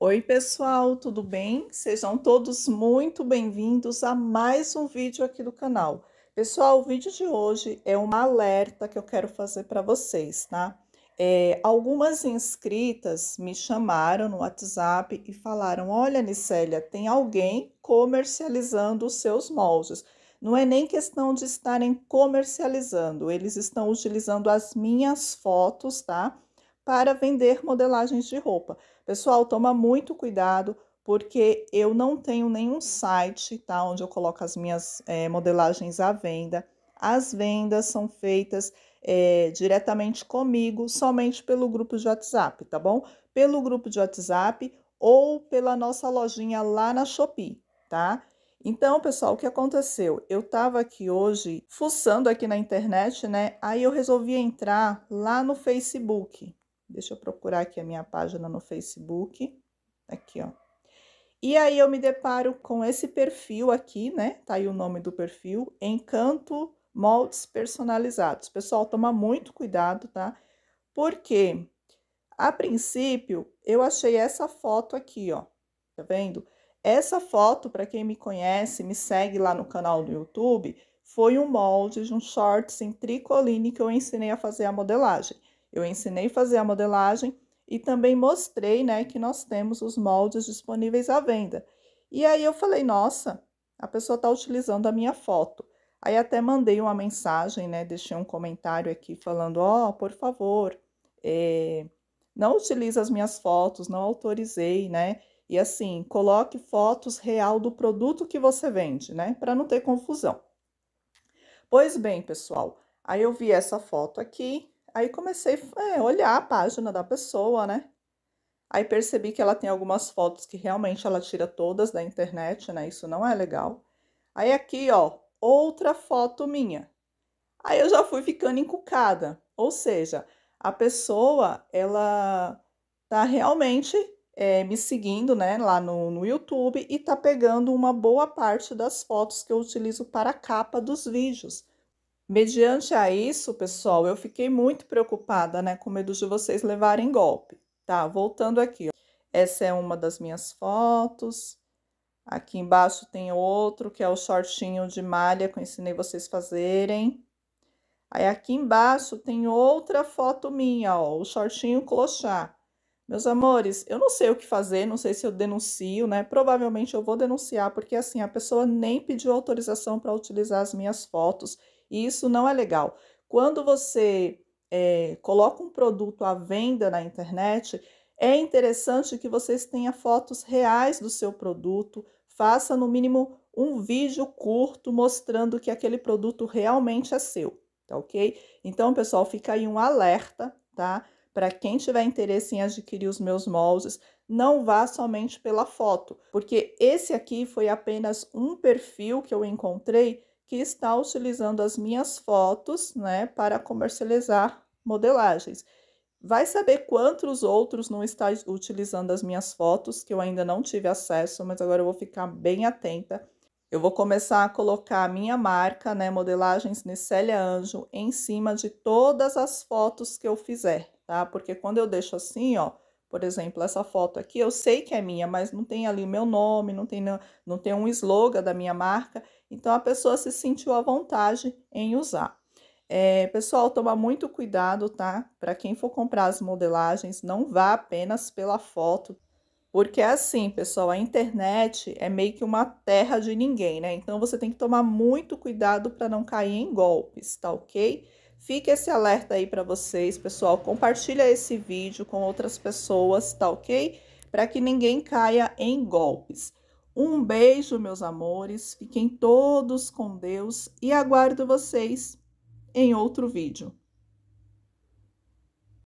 Oi, pessoal, tudo bem? Sejam todos muito bem-vindos a mais um vídeo aqui do canal. Pessoal, o vídeo de hoje é uma alerta que eu quero fazer para vocês, tá? É, algumas inscritas me chamaram no WhatsApp e falaram: Olha, Nicélia, tem alguém comercializando os seus moldes. Não é nem questão de estarem comercializando, eles estão utilizando as minhas fotos, tá? para vender modelagens de roupa. Pessoal, toma muito cuidado porque eu não tenho nenhum site, tá, onde eu coloco as minhas é, modelagens à venda. As vendas são feitas é, diretamente comigo, somente pelo grupo de WhatsApp, tá bom? Pelo grupo de WhatsApp ou pela nossa lojinha lá na Shopee, tá? Então, pessoal, o que aconteceu? Eu estava aqui hoje fuçando aqui na internet, né? Aí eu resolvi entrar lá no Facebook, Deixa eu procurar aqui a minha página no Facebook. Aqui, ó. E aí eu me deparo com esse perfil aqui, né? Tá aí o nome do perfil, Encanto Moldes Personalizados. Pessoal, toma muito cuidado, tá? Porque a princípio eu achei essa foto aqui, ó. Tá vendo? Essa foto, para quem me conhece, me segue lá no canal do YouTube, foi um molde de um shorts em tricoline que eu ensinei a fazer a modelagem. Eu ensinei a fazer a modelagem e também mostrei, né, que nós temos os moldes disponíveis à venda. E aí eu falei, nossa, a pessoa está utilizando a minha foto. Aí até mandei uma mensagem, né, deixei um comentário aqui falando, ó, oh, por favor, é, não utilize as minhas fotos, não autorizei, né? E assim, coloque fotos real do produto que você vende, né? Para não ter confusão. Pois bem, pessoal, aí eu vi essa foto aqui, Aí comecei a é, olhar a página da pessoa, né? Aí percebi que ela tem algumas fotos que realmente ela tira todas da internet, né? Isso não é legal. Aí aqui, ó, outra foto minha. Aí eu já fui ficando encucada. Ou seja, a pessoa, ela tá realmente é, me seguindo, né, lá no, no YouTube e tá pegando uma boa parte das fotos que eu utilizo para a capa dos vídeos. Mediante a isso, pessoal, eu fiquei muito preocupada, né, com medo de vocês levarem golpe, tá? Voltando aqui, ó. essa é uma das minhas fotos. Aqui embaixo tem outro, que é o shortinho de malha que eu ensinei vocês fazerem. Aí aqui embaixo tem outra foto minha, ó, o shortinho clochá. Meus amores, eu não sei o que fazer, não sei se eu denuncio, né? Provavelmente eu vou denunciar, porque assim, a pessoa nem pediu autorização para utilizar as minhas fotos e isso não é legal. Quando você é, coloca um produto à venda na internet, é interessante que vocês tenham fotos reais do seu produto, faça no mínimo um vídeo curto mostrando que aquele produto realmente é seu, tá ok? Então, pessoal, fica aí um alerta, tá? Para quem tiver interesse em adquirir os meus moldes, não vá somente pela foto, porque esse aqui foi apenas um perfil que eu encontrei que está utilizando as minhas fotos, né, para comercializar modelagens. Vai saber quantos outros não estão utilizando as minhas fotos, que eu ainda não tive acesso, mas agora eu vou ficar bem atenta. Eu vou começar a colocar a minha marca, né, modelagens Nicélia Anjo, em cima de todas as fotos que eu fizer, tá? Porque quando eu deixo assim, ó, por exemplo, essa foto aqui eu sei que é minha, mas não tem ali o meu nome, não tem, não tem um slogan da minha marca, então a pessoa se sentiu à vontade em usar. É, pessoal, toma muito cuidado, tá? Para quem for comprar as modelagens, não vá apenas pela foto, porque é assim, pessoal, a internet é meio que uma terra de ninguém, né? Então você tem que tomar muito cuidado para não cair em golpes, tá ok? Fique esse alerta aí para vocês, pessoal. Compartilha esse vídeo com outras pessoas, tá ok? Para que ninguém caia em golpes. Um beijo, meus amores. Fiquem todos com Deus e aguardo vocês em outro vídeo.